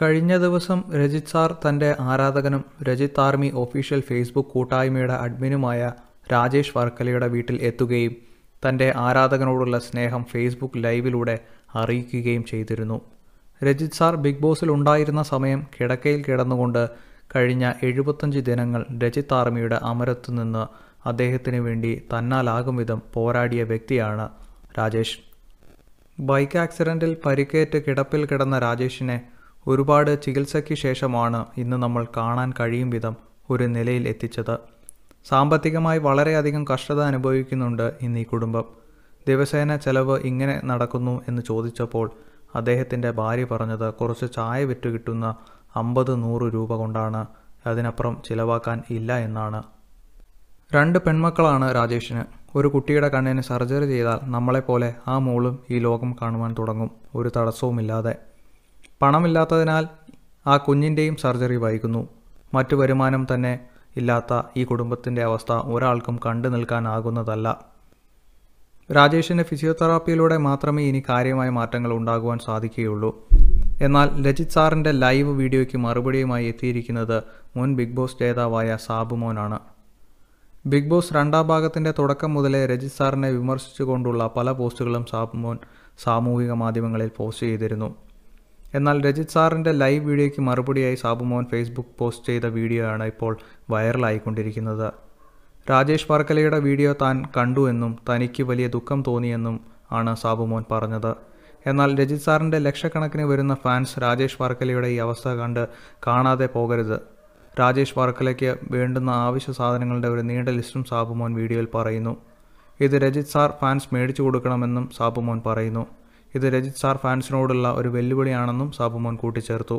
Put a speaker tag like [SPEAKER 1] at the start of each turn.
[SPEAKER 1] കഴിഞ്ഞ ദിവസം രജിത് സാർ തൻ്റെ ആരാധകനും രജിത് ആർമി ഒഫീഷ്യൽ ഫേസ്ബുക്ക് കൂട്ടായ്മയുടെ അഡ്മിനുമായ രാജേഷ് വർക്കലയുടെ വീട്ടിൽ എത്തുകയും തൻ്റെ ആരാധകനോടുള്ള സ്നേഹം ഫേസ്ബുക്ക് ലൈവിലൂടെ അറിയിക്കുകയും ചെയ്തിരുന്നു രജിത് സാർ ബിഗ് ബോസിൽ ഉണ്ടായിരുന്ന സമയം കിടക്കയിൽ കിടന്നുകൊണ്ട് കഴിഞ്ഞ എഴുപത്തഞ്ച് ദിനങ്ങൾ രജിത് ആർമിയുടെ അമരത്തു നിന്ന് അദ്ദേഹത്തിന് വേണ്ടി തന്നാലാകും വിധം പോരാടിയ വ്യക്തിയാണ് രാജേഷ് ബൈക്ക് ആക്സിഡൻറ്റിൽ പരിക്കേറ്റ് കിടപ്പിൽ കിടന്ന രാജേഷിനെ ഒരുപാട് ചികിത്സയ്ക്ക് ശേഷമാണ് ഇന്ന് നമ്മൾ കാണാൻ കഴിയും വിധം ഒരു നിലയിൽ എത്തിച്ചത് സാമ്പത്തികമായി വളരെയധികം കഷ്ടത അനുഭവിക്കുന്നുണ്ട് ഇന്ന് ഈ കുടുംബം ദിവസേന ചെലവ് ഇങ്ങനെ നടക്കുന്നു എന്ന് ചോദിച്ചപ്പോൾ അദ്ദേഹത്തിൻ്റെ ഭാര്യ പറഞ്ഞത് കുറച്ച് ചായ വിറ്റു കിട്ടുന്ന അമ്പത് നൂറ് രൂപ കൊണ്ടാണ് അതിനപ്പുറം ചിലവാക്കാൻ ഇല്ല എന്നാണ് രണ്ട് പെൺമക്കളാണ് രാജേഷിന് ഒരു കുട്ടിയുടെ കണ്ണിന് സർജറി ചെയ്താൽ നമ്മളെപ്പോലെ ആ മോളും ഈ ലോകം കാണുവാൻ തുടങ്ങും ഒരു തടസ്സവുമില്ലാതെ പണമില്ലാത്തതിനാൽ ആ കുഞ്ഞിൻ്റെയും സർജറി വൈകുന്നു മറ്റു വരുമാനം തന്നെ ഇല്ലാത്ത ഈ കുടുംബത്തിൻ്റെ അവസ്ഥ ഒരാൾക്കും കണ്ടു നിൽക്കാനാകുന്നതല്ല രാജേഷിൻ്റെ ഫിസിയോതെറാപ്പിയിലൂടെ മാത്രമേ ഇനി കാര്യമായ മാറ്റങ്ങൾ ഉണ്ടാകുവാൻ സാധിക്കുകയുള്ളൂ എന്നാൽ രജിത് സാറിൻ്റെ ലൈവ് വീഡിയോയ്ക്ക് മറുപടിയുമായി എത്തിയിരിക്കുന്നത് മുൻ ബിഗ് ബോസ് ജേതാവായ സാബുമോനാണ് ബിഗ് ബോസ് രണ്ടാം ഭാഗത്തിൻ്റെ തുടക്കം മുതലേ രജിത് സാറിനെ വിമർശിച്ചുകൊണ്ടുള്ള പല പോസ്റ്റുകളും സാബുമോൻ സാമൂഹിക മാധ്യമങ്ങളിൽ പോസ്റ്റ് ചെയ്തിരുന്നു എന്നാൽ രജിത് സാറിൻ്റെ ലൈവ് വീഡിയോയ്ക്ക് മറുപടിയായി സാബുമോഹൻ ഫേസ്ബുക്ക് പോസ്റ്റ് ചെയ്ത വീഡിയോ ആണ് ഇപ്പോൾ വൈറലായിക്കൊണ്ടിരിക്കുന്നത് രാജേഷ് വർക്കലയുടെ വീഡിയോ താൻ കണ്ടു എന്നും തനിക്ക് വലിയ ദുഃഖം തോന്നിയെന്നും ആണ് സാബുമോഹൻ പറഞ്ഞത് എന്നാൽ രജിത് സാറിൻ്റെ ലക്ഷക്കണക്കിന് വരുന്ന ഫാൻസ് രാജേഷ് വർക്കലയുടെ ഈ അവസ്ഥ കണ്ട് കാണാതെ പോകരുത് രാജേഷ് വർക്കലയ്ക്ക് വേണ്ടുന്ന ആവശ്യ സാധനങ്ങളുടെ ഒരു നീണ്ട ലിസ്റ്റും സാബുമോൻ വീഡിയോയിൽ പറയുന്നു ഇത് രജിത് സാർ ഫാൻസ് മേടിച്ചു കൊടുക്കണമെന്നും സാബുമോൻ പറയുന്നു ഇത് രജിത് സാർ ഫാൻസിനോടുള്ള ഒരു വെല്ലുവിളിയാണെന്നും സാബുമോൻ കൂട്ടിച്ചേർത്തു